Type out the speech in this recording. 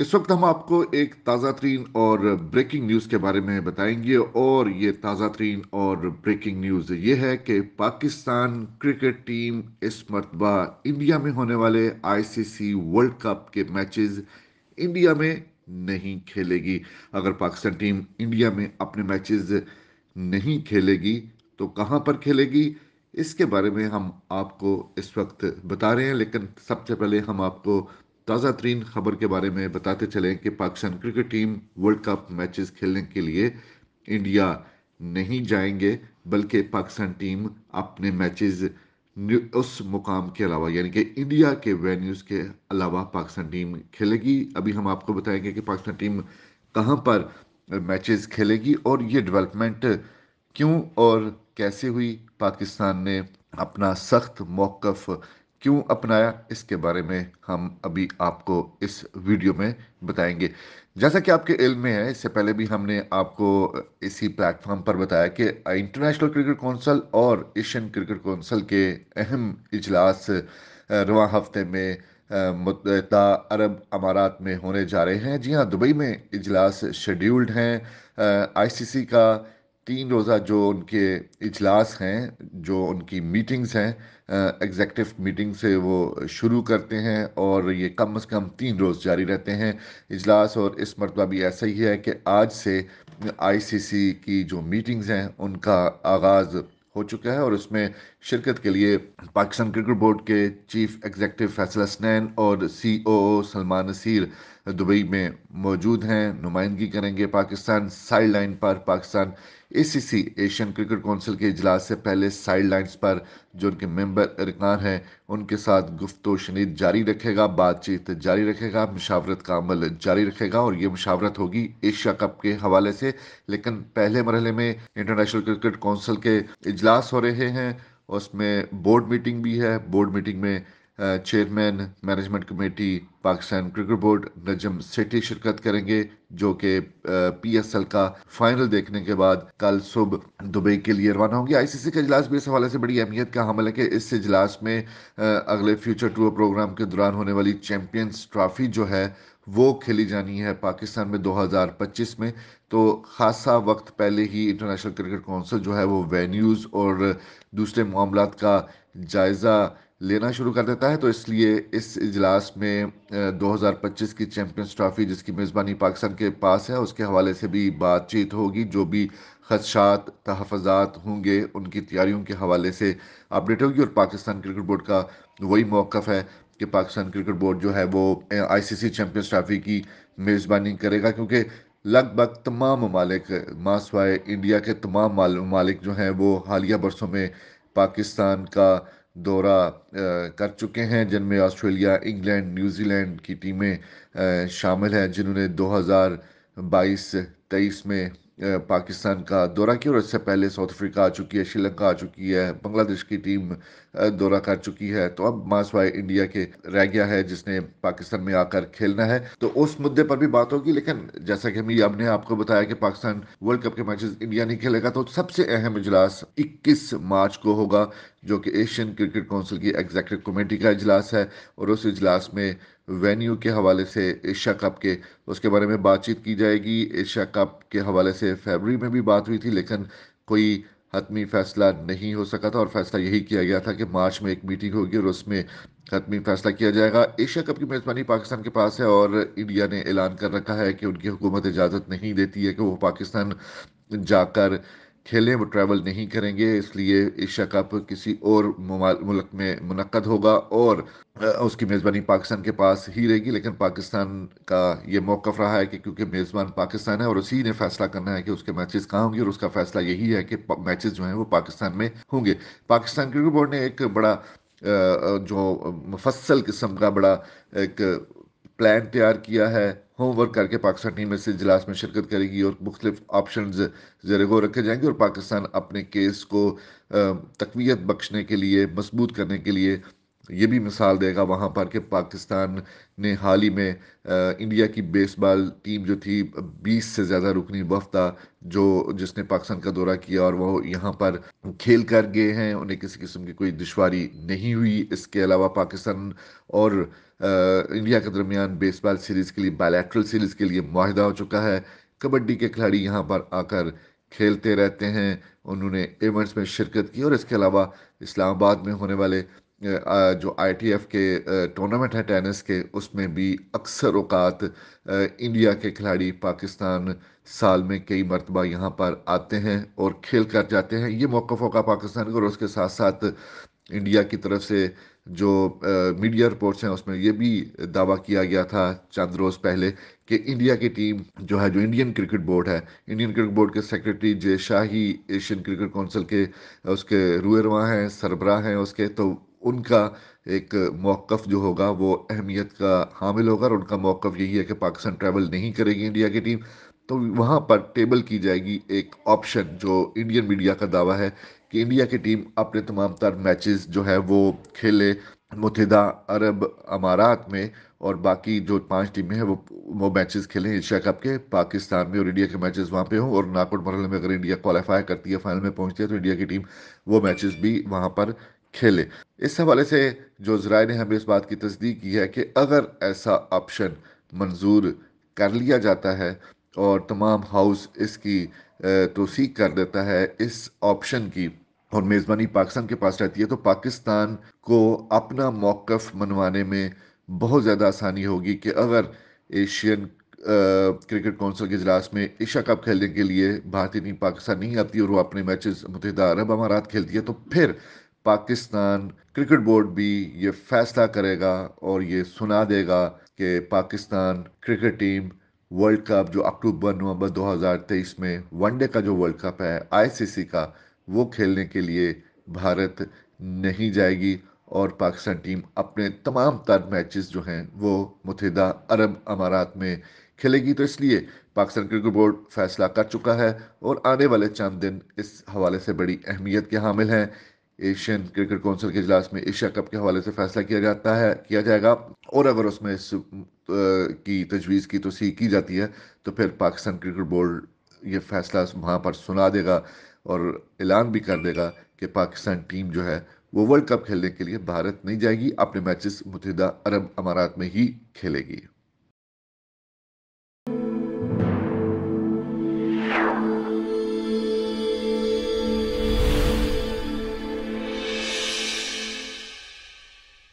इस वक्त हम आपको एक ताज़ा तरीन और ब्रेकिंग न्यूज़ के बारे में बताएंगे और ये ताज़ा तरीन और ब्रेकिंग न्यूज़ ये है कि पाकिस्तान क्रिकेट टीम इस मरतबा इंडिया में होने वाले आईसीसी वर्ल्ड कप के मैचेस इंडिया में नहीं खेलेगी अगर पाकिस्तान टीम इंडिया में अपने मैचेस नहीं खेलेगी तो कहाँ पर खेलेगी इसके बारे में हम आपको इस वक्त बता रहे हैं लेकिन सबसे पहले हम आपको ताज़ा तरीन खबर के बारे में बताते चलें कि Pakistan cricket team world cup matches खेलने के लिए इंडिया नहीं जाएंगे बल्कि पाकिस्तान टीम अपने मैचेस उस मुकाम के अलावा यानी कि इंडिया के वेन्यूज़ के अलावा पाकिस्तान टीम खेलेगी अभी हम आपको बताएंगे कि पाकिस्तान टीम कहाँ पर मैचेस खेलेगी और ये डेवलपमेंट क्यों और कैसे हुई पाकिस्तान ने अपना सख्त मौक़ क्यों अपनाया इसके बारे में हम अभी आपको इस वीडियो में बताएंगे जैसा कि आपके इल्म में है इससे पहले भी हमने आपको इसी प्लेटफॉर्म पर बताया कि इंटरनेशनल क्रिकेट कौंसल और एशियन क्रिकेट कौंसल के अहम इजलास रवा हफ्ते में मुतहदा अरब अमारात में होने जा रहे हैं जी हाँ दुबई में इजलास शेड्यूल्ड हैं आईसीसी का तीन रोज़ा जो उनके इजलास हैं जो उनकी मीटिंग्स हैं एग्जेक्टिव मीटिंग से वो शुरू करते हैं और ये कम से कम तीन रोज़ जारी रहते हैं इजलास और इस मरतबा भी ऐसा ही है कि आज से आईसीसी की जो मीटिंग्स हैं उनका आगाज़ हो चुका है और उसमें शिरकत के लिए पाकिस्तान क्रिकेट बोर्ड के चीफ एग्जेक्टिव फैसला स्नैन और C O Salman Naseer Dubai में मौजूद हैं नुमाइंदगी करेंगे पाकिस्तान साइड लाइन पर Pakistan ACC Asian cricket council के इजलास से पहले साइड लाइन पर जो उनके मेंबर अरकान हैं उनके साथ गुफ्त शनीद जारी रखेगा बातचीत जारी रखेगा मशावरत का अमल जारी रखेगा और ये मशावरत होगी एशिया कप के हवाले से लेकिन पहले मरहले में इंटरनेशनल क्रिकेट काउंसिल के इजलास हो रहे हैं उसमें बोर्ड मीटिंग भी है बोर्ड मीटिंग में chairman management committee Pakistan cricket board Najam Sethi शिरकत करेंगे जो कि पीएसएल का फाइनल देखने के बाद कल सुबह दुबई के लिए रवाना होंगे आईसीसी का इजलास भी इस हवाले से बड़ी अहमियत का हमल है कि इस इजलास में अगले फ्यूचर टूर प्रोग्राम के दौरान होने वाली चैम्पियंस ट्रॉफी जो है वो खेली जानी है पाकिस्तान में 2025 में तो ख़ासा वक्त पहले ही इंटरनेशनल क्रिकेट काउंसिल जो है वो वेन्यूज़ और दूसरे मामला का जायज़ा लेना शुरू कर देता है तो इसलिए इस इजलास में 2025 की चैम्पियंस ट्रॉफी जिसकी मेज़बानी पाकिस्तान के पास है उसके हवाले से भी बातचीत होगी जो भी खदशात तहफात होंगे उनकी तैयारियों के हवाले से अपडेट होगी और पाकिस्तान क्रिकेट बोर्ड का वही मौक़ है कि पाकिस्तान क्रिकेट बोर्ड जो है वो आईसीसी चैंपियंस ट्रॉफी की मेज़बानी करेगा क्योंकि लगभग तमाम ममालिक मासवाए इंडिया के तमाम ममालिक जो हैं वो हालिया बरसों में पाकिस्तान का दौरा कर चुके हैं जिनमें ऑस्ट्रेलिया इंग्लैंड न्यूजीलैंड की टीमें शामिल हैं जिन्होंने 2022-23 में पाकिस्तान का दौरा किया और इससे पहले साउथ अफ्रीका आ चुकी है श्रीलंका आ चुकी है बांग्लादेश की टीम दौरा कर चुकी है तो अब मासवाय इंडिया के रह गया है जिसने पाकिस्तान में आकर खेलना है तो उस मुद्दे पर भी बात होगी लेकिन जैसा कि हम हमने आपको बताया कि पाकिस्तान वर्ल्ड कप के मैचेस इंडिया नहीं खेलेगा तो सबसे अहम इजलास इक्कीस मार्च को होगा जो कि एशियन क्रिकेट काउंसिल की एग्जैक्टिव कमेटी का इजलास है और उस इजलास में वेन्यू के हवाले से एशिया कप के उसके बारे में बातचीत की जाएगी एशिया कप के हवाले से फेबरी में भी बात हुई थी लेकिन कोई हतमी फैसला नहीं हो सका था और फैसला यही किया गया था कि मार्च में एक मीटिंग होगी और उसमें हतमी फैसला किया जाएगा एशिया कप की मेज़बानी पाकिस्तान के पास है और इंडिया ने ऐलान कर रखा है कि उनकी हुकूमत इजाज़त नहीं देती है कि वो पाकिस्तान जाकर खेलें वो ट्रैवल नहीं करेंगे इसलिए एशिया कप किसी और मुल्क में मुनद होगा और उसकी मेज़बानी पाकिस्तान के पास ही रहेगी लेकिन पाकिस्तान का ये मौक़ रहा है कि क्योंकि मेज़बान पाकिस्तान है और उसी ने फैसला करना है कि उसके मैचेस कहाँ होंगे और उसका फैसला यही है कि मैचेस जो हैं वो पाकिस्तान में होंगे पाकिस्तान क्रिकेट बोर्ड ने एक बड़ा जो मुफसल किस्म का बड़ा एक प्लान तैयार किया है होमवर्क करके पाकिस्तान टीम इस इजलास में शिरकत करेगी और मुख्तलिफ ऑप्शन जरगो रखे जाएंगे और पाकिस्तान अपने केस को तकवीत बख्शने के लिए मजबूत करने के लिए ये भी मिसाल देगा वहाँ पर कि पाकिस्तान ने हाल ही में इंडिया की बेसबॉल टीम जो थी बीस से ज़्यादा रुकनी वफ्ता जो जिसने पाकिस्तान का दौरा किया और वह यहाँ पर खेल कर गए हैं उन्हें किसी किस्म की कोई दुशारी नहीं हुई इसके अलावा पाकिस्तान और इंडिया के दरमियान बेसबॉल सीरीज़ के लिए बायलैट्रल सीरीज़ के लिए माहिदा हो चुका है कबड्डी के खिलाड़ी यहाँ पर आकर खेलते रहते हैं उन्होंने इवेंट्स में शिरकत की और इसके अलावा इस्लामाबाद में होने वाले जो आई के टूर्नामेंट है टेनिस के उसमें भी अक्सर अवकात इंडिया के खिलाड़ी पाकिस्तान साल में कई मरतबा यहाँ पर आते हैं और खेल कर जाते हैं ये मौक़ का पाकिस्तान को और उसके साथ साथ इंडिया की तरफ से जो मीडिया रिपोर्ट्स हैं उसमें ये भी दावा किया गया था चंद रोज़ पहले कि इंडिया की टीम जो है जो इंडियन क्रिकेट बोर्ड है इंडियन क्रिकेट बोर्ड के secretary Jay Shah Asian cricket council के उसके रूएरवा हैं सरबरा हैं उसके तो उनका एक मौक़ जो होगा वो अहमियत का हामिल होगा और उनका मौक़ यही है कि पाकिस्तान ट्रैवल नहीं करेगी इंडिया की टीम तो वहाँ पर टेबल की जाएगी एक ऑप्शन जो इंडियन मीडिया का दावा है कि इंडिया की टीम अपने तमाम तर मैचेस जो है वो खेले मुतहदा अरब अमारात में और बाकी जो पांच टीमें हैं वो वो मैचेस खेलें एशिया कप के पाकिस्तान में और इंडिया के मैचेस वहाँ पे हों और नाकआउट मरहल में अगर इंडिया क्वालिफाई करती है फाइनल में पहुँचती है तो इंडिया की टीम वो मैचेस भी वहाँ पर खेले इस हवाले से जो जराए ने हमें इस बात की तस्दीक की है कि अगर ऐसा ऑप्शन मंजूर कर लिया जाता है और तमाम हाउस इसकी तोसीक कर देता है इस ऑप्शन की और मेज़बानी पाकिस्तान के पास रहती है तो पाकिस्तान को अपना मौक़ मनवाने में बहुत ज़्यादा आसानी होगी कि अगर एशियन क्रिकेट काउंसिल के इजलास में एशिया कप खेलने के लिए भारतीय टीम पाकिस्तान नहीं आती और वो अपने मैचेस मुतहदा अरब अमारात खेलती है तो फिर पाकिस्तान क्रिकेट बोर्ड भी ये फैसला करेगा और ये सुना देगा कि Pakistan cricket team world cup जो अक्टूबर नवंबर 2023 में वनडे का जो वर्ल्ड कप है आईसीसी का वो खेलने के लिए भारत नहीं जाएगी और पाकिस्तान टीम अपने तमाम तर मैचेस जो हैं वो मुतहदा अरब अमारात में खेलेगी तो इसलिए पाकिस्तान क्रिकेट बोर्ड फैसला कर चुका है और आने वाले चंद दिन इस हवाले से बड़ी अहमियत के हामिल हैं एशियन क्रिकेट काउंसिल के इजलास में एशिया कप के हवाले से फैसला किया जाता है किया जाएगा और अगर उसमें इस की तजवीज़ की तो तोसी की जाती है तो फिर पाकिस्तान क्रिकेट बोर्ड ये फैसला वहाँ पर सुना देगा और ऐलान भी कर देगा कि पाकिस्तान टीम जो है वो वर्ल्ड कप खेलने के लिए भारत नहीं जाएगी अपने मैचेस मुतहदा अरब अमारात में ही खेलेगी